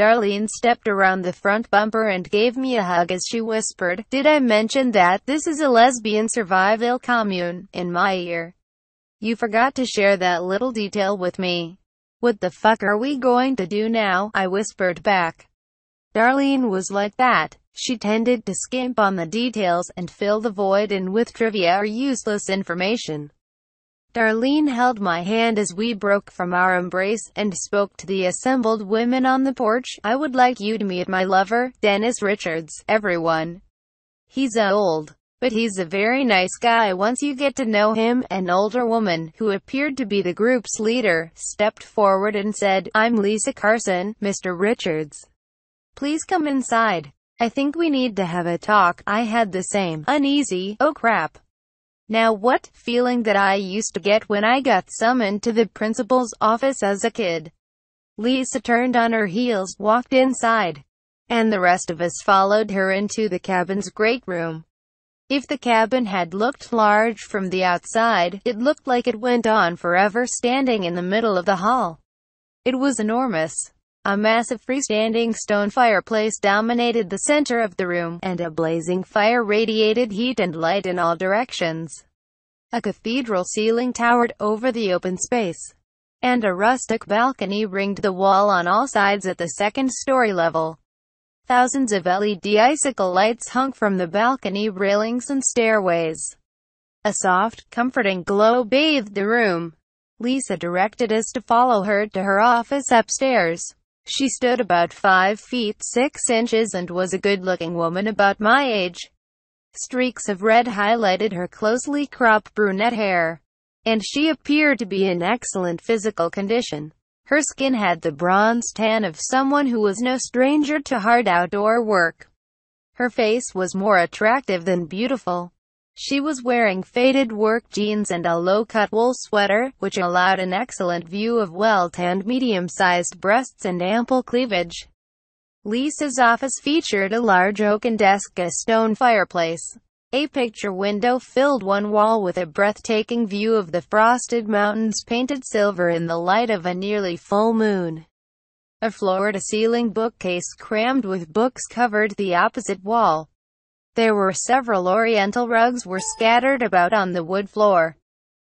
Darlene stepped around the front bumper and gave me a hug as she whispered, Did I mention that this is a lesbian survival commune? In my ear. You forgot to share that little detail with me. What the fuck are we going to do now? I whispered back. Darlene was like that. She tended to skimp on the details and fill the void in with trivia or useless information. Darlene held my hand as we broke from our embrace, and spoke to the assembled women on the porch. I would like you to meet my lover, Dennis Richards, everyone. He's a old, but he's a very nice guy once you get to know him. An older woman, who appeared to be the group's leader, stepped forward and said, I'm Lisa Carson, Mr. Richards. Please come inside. I think we need to have a talk. I had the same uneasy, oh crap, now what feeling that I used to get when I got summoned to the principal's office as a kid. Lisa turned on her heels, walked inside, and the rest of us followed her into the cabin's great room. If the cabin had looked large from the outside, it looked like it went on forever standing in the middle of the hall. It was enormous. A massive freestanding stone fireplace dominated the center of the room, and a blazing fire radiated heat and light in all directions. A cathedral ceiling towered over the open space, and a rustic balcony ringed the wall on all sides at the second-story level. Thousands of LED icicle lights hung from the balcony railings and stairways. A soft, comforting glow bathed the room. Lisa directed us to follow her to her office upstairs. She stood about 5 feet 6 inches and was a good-looking woman about my age. Streaks of red highlighted her closely cropped brunette hair, and she appeared to be in excellent physical condition. Her skin had the bronze tan of someone who was no stranger to hard outdoor work. Her face was more attractive than beautiful. She was wearing faded work jeans and a low-cut wool sweater, which allowed an excellent view of well-tanned medium-sized breasts and ample cleavage. Lisa's office featured a large oaken desk, a stone fireplace, a picture window filled one wall with a breathtaking view of the frosted mountains painted silver in the light of a nearly full moon. A floor-to-ceiling bookcase crammed with books covered the opposite wall. There were several oriental rugs were scattered about on the wood floor.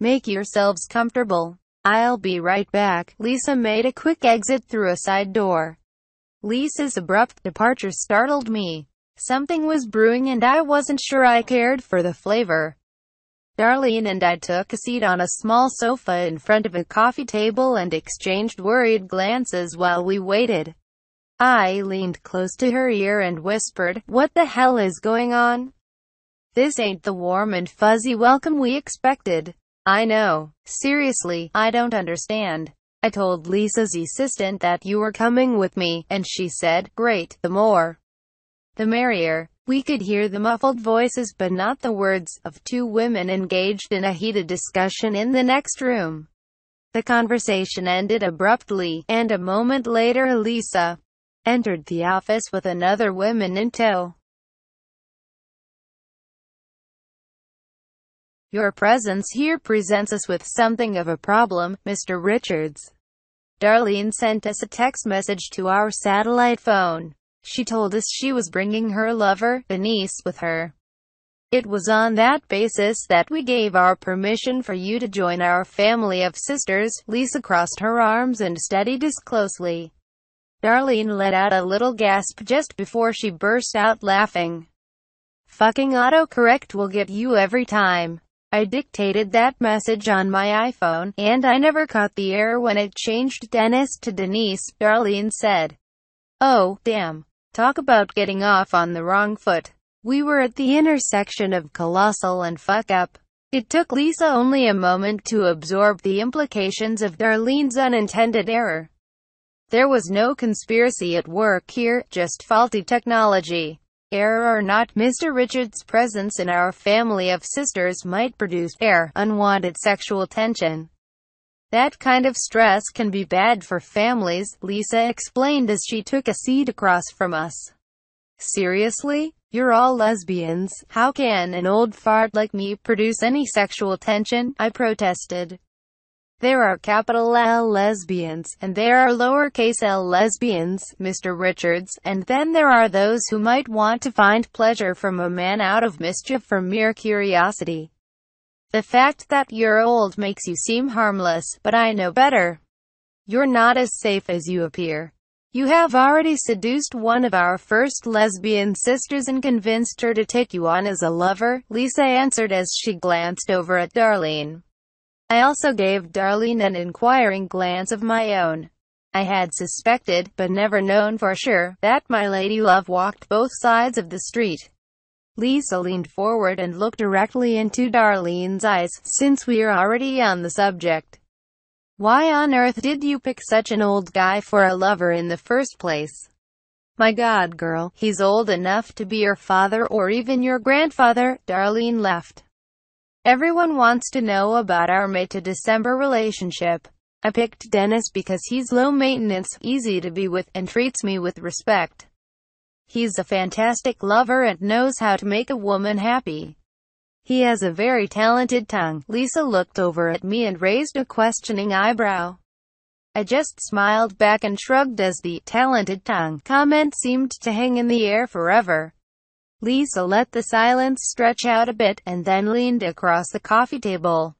Make yourselves comfortable. I'll be right back. Lisa made a quick exit through a side door. Lisa's abrupt departure startled me. Something was brewing and I wasn't sure I cared for the flavor. Darlene and I took a seat on a small sofa in front of a coffee table and exchanged worried glances while we waited. I leaned close to her ear and whispered, What the hell is going on? This ain't the warm and fuzzy welcome we expected. I know. Seriously, I don't understand. I told Lisa's assistant that you were coming with me, and she said, great, the more, the merrier. We could hear the muffled voices but not the words, of two women engaged in a heated discussion in the next room. The conversation ended abruptly, and a moment later Lisa, entered the office with another woman in tow. Your presence here presents us with something of a problem, Mr. Richards. Darlene sent us a text message to our satellite phone. She told us she was bringing her lover, Denise, with her. It was on that basis that we gave our permission for you to join our family of sisters, Lisa crossed her arms and studied us closely. Darlene let out a little gasp just before she burst out laughing. Fucking autocorrect will get you every time. I dictated that message on my iPhone, and I never caught the error when it changed Dennis to Denise, Darlene said. Oh, damn. Talk about getting off on the wrong foot. We were at the intersection of colossal and fuck up. It took Lisa only a moment to absorb the implications of Darlene's unintended error. There was no conspiracy at work here, just faulty technology. Error or not, Mr. Richards' presence in our family of sisters might produce air, unwanted sexual tension. That kind of stress can be bad for families, Lisa explained as she took a seat across from us. Seriously? You're all lesbians. How can an old fart like me produce any sexual tension? I protested. There are capital L lesbians, and there are lowercase l lesbians, Mr. Richards, and then there are those who might want to find pleasure from a man out of mischief from mere curiosity. The fact that you're old makes you seem harmless, but I know better. You're not as safe as you appear. You have already seduced one of our first lesbian sisters and convinced her to take you on as a lover, Lisa answered as she glanced over at Darlene. I also gave Darlene an inquiring glance of my own. I had suspected, but never known for sure, that my lady love walked both sides of the street. Lisa leaned forward and looked directly into Darlene's eyes, since we're already on the subject. Why on earth did you pick such an old guy for a lover in the first place? My god girl, he's old enough to be your father or even your grandfather, Darlene left. Everyone wants to know about our May to December relationship. I picked Dennis because he's low maintenance, easy to be with, and treats me with respect. He's a fantastic lover and knows how to make a woman happy. He has a very talented tongue. Lisa looked over at me and raised a questioning eyebrow. I just smiled back and shrugged as the talented tongue comment seemed to hang in the air forever. Lisa let the silence stretch out a bit, and then leaned across the coffee table,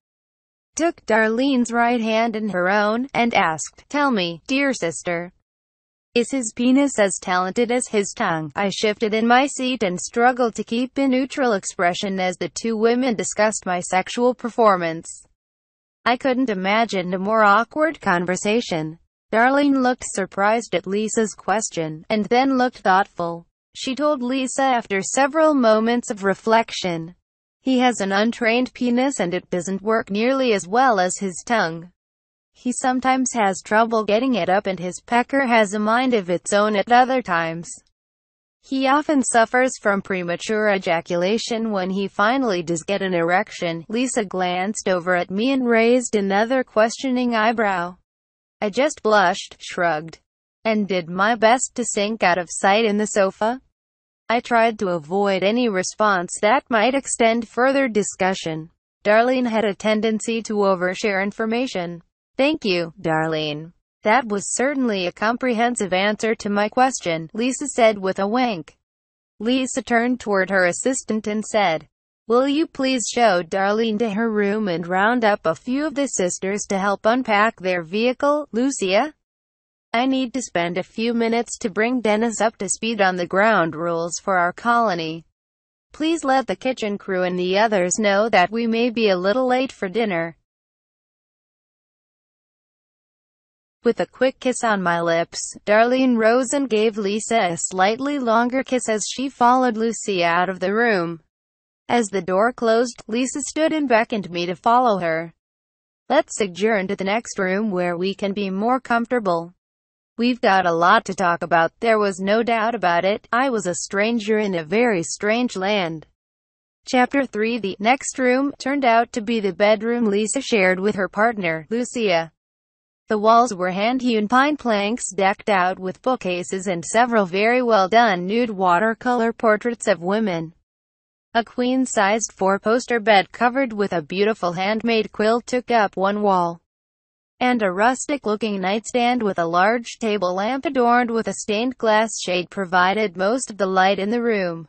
took Darlene's right hand in her own, and asked, Tell me, dear sister, is his penis as talented as his tongue? I shifted in my seat and struggled to keep a neutral expression as the two women discussed my sexual performance. I couldn't imagine a more awkward conversation. Darlene looked surprised at Lisa's question, and then looked thoughtful she told Lisa after several moments of reflection. He has an untrained penis and it doesn't work nearly as well as his tongue. He sometimes has trouble getting it up and his pecker has a mind of its own at other times. He often suffers from premature ejaculation when he finally does get an erection. Lisa glanced over at me and raised another questioning eyebrow. I just blushed, shrugged and did my best to sink out of sight in the sofa. I tried to avoid any response that might extend further discussion. Darlene had a tendency to overshare information. Thank you, Darlene. That was certainly a comprehensive answer to my question, Lisa said with a wink. Lisa turned toward her assistant and said, Will you please show Darlene to her room and round up a few of the sisters to help unpack their vehicle, Lucia? I need to spend a few minutes to bring Dennis up to speed on the ground rules for our colony. Please let the kitchen crew and the others know that we may be a little late for dinner. With a quick kiss on my lips, Darlene rose and gave Lisa a slightly longer kiss as she followed Lucia out of the room. As the door closed, Lisa stood and beckoned me to follow her. Let's adjourn to the next room where we can be more comfortable. We've got a lot to talk about, there was no doubt about it, I was a stranger in a very strange land. Chapter 3 The next room turned out to be the bedroom Lisa shared with her partner, Lucia. The walls were hand-hewn pine planks decked out with bookcases and several very well-done nude watercolor portraits of women. A queen-sized four-poster bed covered with a beautiful handmade quilt took up one wall and a rustic-looking nightstand with a large table lamp adorned with a stained glass shade provided most of the light in the room.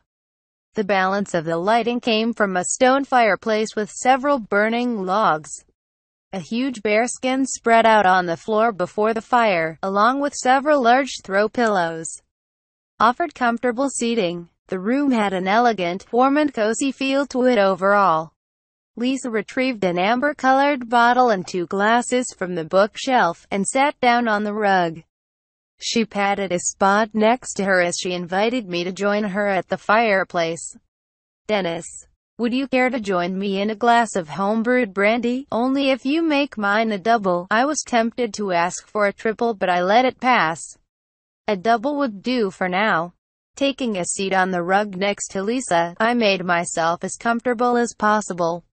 The balance of the lighting came from a stone fireplace with several burning logs. A huge bearskin spread out on the floor before the fire, along with several large throw pillows, offered comfortable seating. The room had an elegant, warm and cozy feel to it overall. Lisa retrieved an amber-colored bottle and two glasses from the bookshelf, and sat down on the rug. She patted a spot next to her as she invited me to join her at the fireplace. Dennis, would you care to join me in a glass of homebrewed brandy? Only if you make mine a double. I was tempted to ask for a triple but I let it pass. A double would do for now. Taking a seat on the rug next to Lisa, I made myself as comfortable as possible.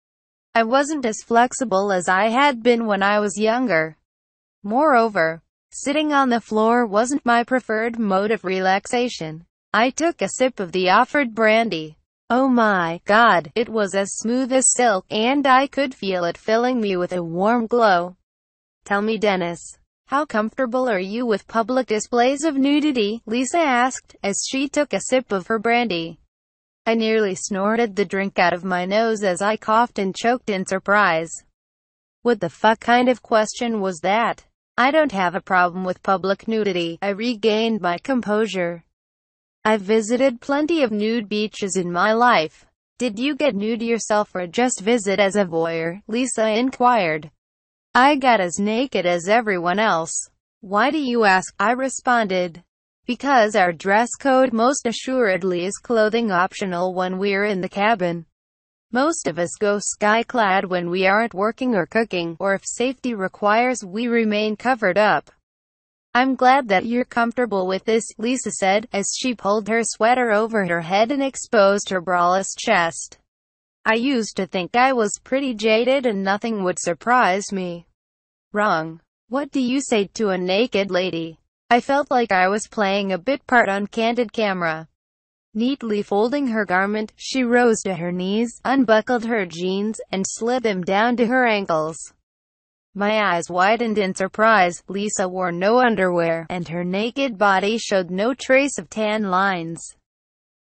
I wasn't as flexible as I had been when I was younger. Moreover, sitting on the floor wasn't my preferred mode of relaxation. I took a sip of the offered brandy. Oh my god, it was as smooth as silk, and I could feel it filling me with a warm glow. Tell me Dennis, how comfortable are you with public displays of nudity? Lisa asked, as she took a sip of her brandy. I nearly snorted the drink out of my nose as I coughed and choked in surprise. What the fuck kind of question was that? I don't have a problem with public nudity. I regained my composure. I've visited plenty of nude beaches in my life. Did you get nude yourself or just visit as a voyeur? Lisa inquired. I got as naked as everyone else. Why do you ask? I responded. Because our dress code most assuredly is clothing optional when we're in the cabin. Most of us go sky-clad when we aren't working or cooking, or if safety requires we remain covered up. I'm glad that you're comfortable with this, Lisa said, as she pulled her sweater over her head and exposed her braless chest. I used to think I was pretty jaded and nothing would surprise me. Wrong. What do you say to a naked lady? I felt like I was playing a bit part on candid camera. Neatly folding her garment, she rose to her knees, unbuckled her jeans, and slid them down to her ankles. My eyes widened in surprise, Lisa wore no underwear, and her naked body showed no trace of tan lines.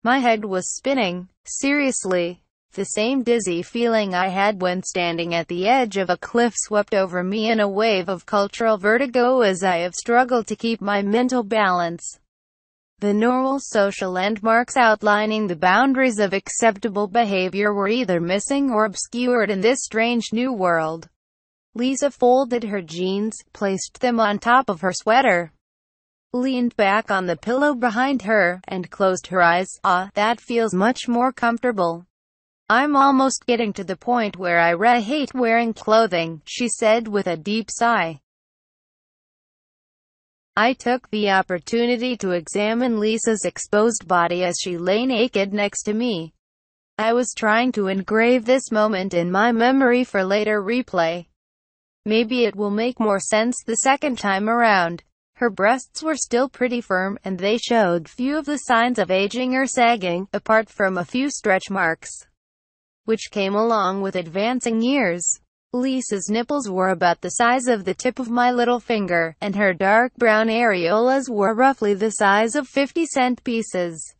My head was spinning. Seriously, the same dizzy feeling I had when standing at the edge of a cliff swept over me in a wave of cultural vertigo as I have struggled to keep my mental balance. The normal social landmarks outlining the boundaries of acceptable behavior were either missing or obscured in this strange new world. Lisa folded her jeans, placed them on top of her sweater, leaned back on the pillow behind her, and closed her eyes. Ah, that feels much more comfortable. I'm almost getting to the point where I re hate wearing clothing, she said with a deep sigh. I took the opportunity to examine Lisa's exposed body as she lay naked next to me. I was trying to engrave this moment in my memory for later replay. Maybe it will make more sense the second time around. Her breasts were still pretty firm, and they showed few of the signs of aging or sagging, apart from a few stretch marks which came along with advancing years. Lisa's nipples were about the size of the tip of my little finger, and her dark brown areolas were roughly the size of 50 cent pieces.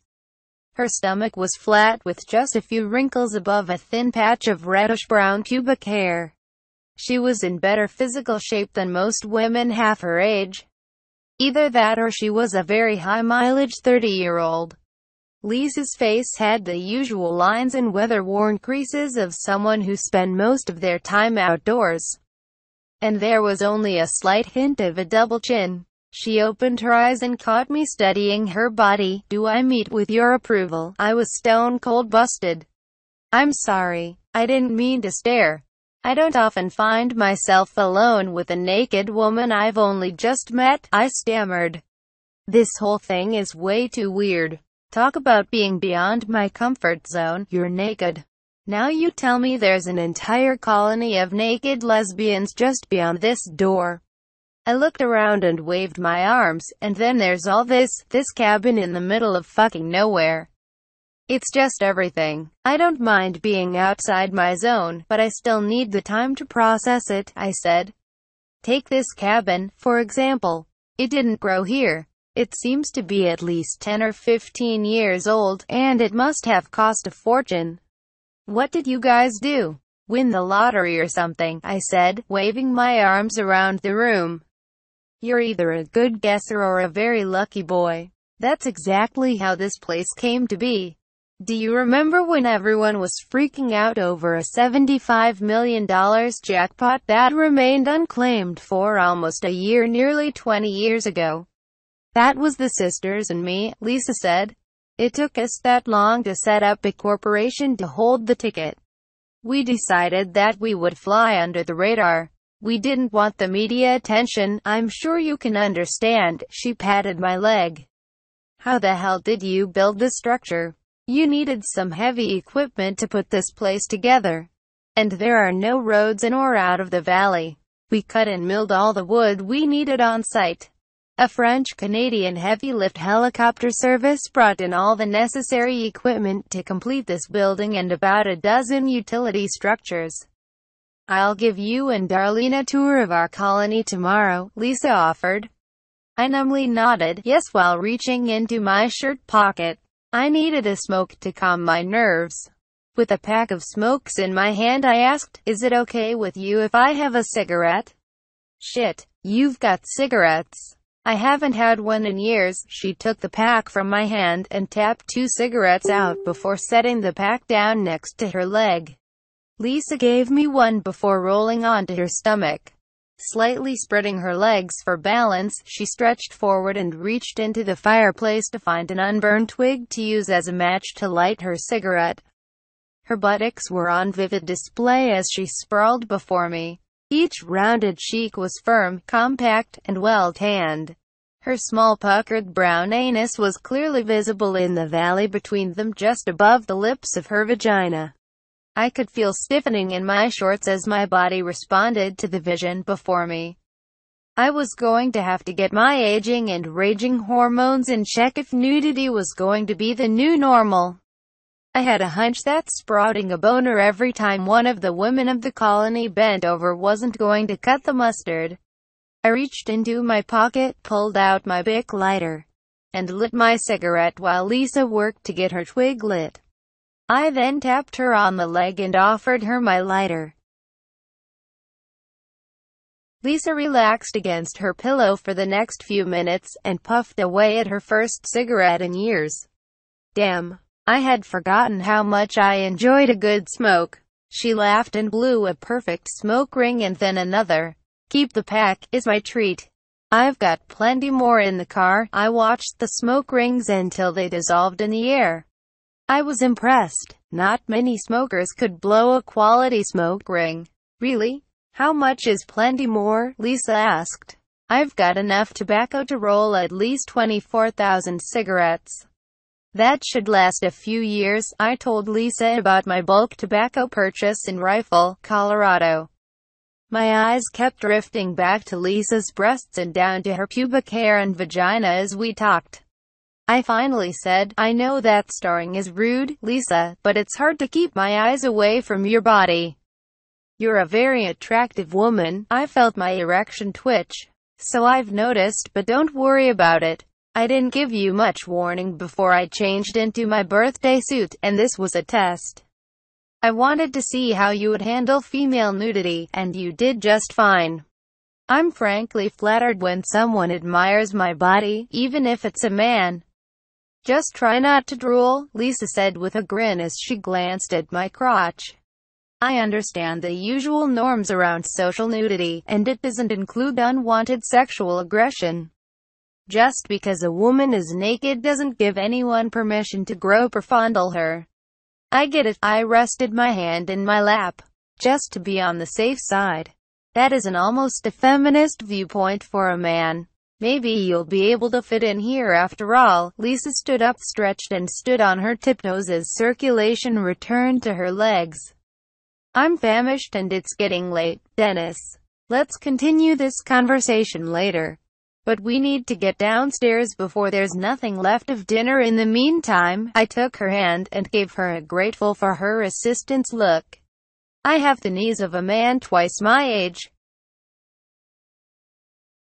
Her stomach was flat with just a few wrinkles above a thin patch of reddish-brown pubic hair. She was in better physical shape than most women half her age. Either that or she was a very high-mileage 30-year-old. Lisa's face had the usual lines and weather-worn creases of someone who spent most of their time outdoors, and there was only a slight hint of a double chin. She opened her eyes and caught me studying her body. Do I meet with your approval? I was stone cold busted. I'm sorry. I didn't mean to stare. I don't often find myself alone with a naked woman I've only just met, I stammered. This whole thing is way too weird. Talk about being beyond my comfort zone, you're naked. Now you tell me there's an entire colony of naked lesbians just beyond this door. I looked around and waved my arms, and then there's all this, this cabin in the middle of fucking nowhere. It's just everything. I don't mind being outside my zone, but I still need the time to process it, I said. Take this cabin, for example. It didn't grow here. It seems to be at least 10 or 15 years old, and it must have cost a fortune. What did you guys do? Win the lottery or something, I said, waving my arms around the room. You're either a good guesser or a very lucky boy. That's exactly how this place came to be. Do you remember when everyone was freaking out over a $75 million jackpot that remained unclaimed for almost a year nearly 20 years ago? That was the sisters and me, Lisa said. It took us that long to set up a corporation to hold the ticket. We decided that we would fly under the radar. We didn't want the media attention, I'm sure you can understand, she patted my leg. How the hell did you build this structure? You needed some heavy equipment to put this place together. And there are no roads in or out of the valley. We cut and milled all the wood we needed on site. A French-Canadian heavy-lift helicopter service brought in all the necessary equipment to complete this building and about a dozen utility structures. I'll give you and Darlene a tour of our colony tomorrow, Lisa offered. I numbly nodded, yes while reaching into my shirt pocket. I needed a smoke to calm my nerves. With a pack of smokes in my hand I asked, is it okay with you if I have a cigarette? Shit, you've got cigarettes. I haven't had one in years. She took the pack from my hand and tapped two cigarettes out before setting the pack down next to her leg. Lisa gave me one before rolling onto her stomach. Slightly spreading her legs for balance, she stretched forward and reached into the fireplace to find an unburned twig to use as a match to light her cigarette. Her buttocks were on vivid display as she sprawled before me. Each rounded cheek was firm, compact, and well tanned. Her small puckered brown anus was clearly visible in the valley between them just above the lips of her vagina. I could feel stiffening in my shorts as my body responded to the vision before me. I was going to have to get my aging and raging hormones in check if nudity was going to be the new normal. I had a hunch that sprouting a boner every time one of the women of the colony bent over wasn't going to cut the mustard. I reached into my pocket, pulled out my Bic lighter, and lit my cigarette while Lisa worked to get her twig lit. I then tapped her on the leg and offered her my lighter. Lisa relaxed against her pillow for the next few minutes, and puffed away at her first cigarette in years. Damn. I had forgotten how much I enjoyed a good smoke. She laughed and blew a perfect smoke ring and then another. Keep the pack, is my treat. I've got plenty more in the car. I watched the smoke rings until they dissolved in the air. I was impressed. Not many smokers could blow a quality smoke ring. Really? How much is plenty more? Lisa asked. I've got enough tobacco to roll at least 24,000 cigarettes. That should last a few years, I told Lisa about my bulk tobacco purchase in Rifle, Colorado. My eyes kept drifting back to Lisa's breasts and down to her pubic hair and vagina as we talked. I finally said, I know that staring is rude, Lisa, but it's hard to keep my eyes away from your body. You're a very attractive woman. I felt my erection twitch. So I've noticed, but don't worry about it. I didn't give you much warning before I changed into my birthday suit, and this was a test. I wanted to see how you would handle female nudity, and you did just fine. I'm frankly flattered when someone admires my body, even if it's a man. Just try not to drool, Lisa said with a grin as she glanced at my crotch. I understand the usual norms around social nudity, and it doesn't include unwanted sexual aggression. Just because a woman is naked doesn't give anyone permission to grope or fondle her. I get it. I rested my hand in my lap. Just to be on the safe side. That is an almost a feminist viewpoint for a man. Maybe you'll be able to fit in here after all. Lisa stood up stretched and stood on her tiptoes as circulation returned to her legs. I'm famished and it's getting late, Dennis. Let's continue this conversation later. But we need to get downstairs before there's nothing left of dinner in the meantime. I took her hand and gave her a grateful for her assistance look. I have the knees of a man twice my age.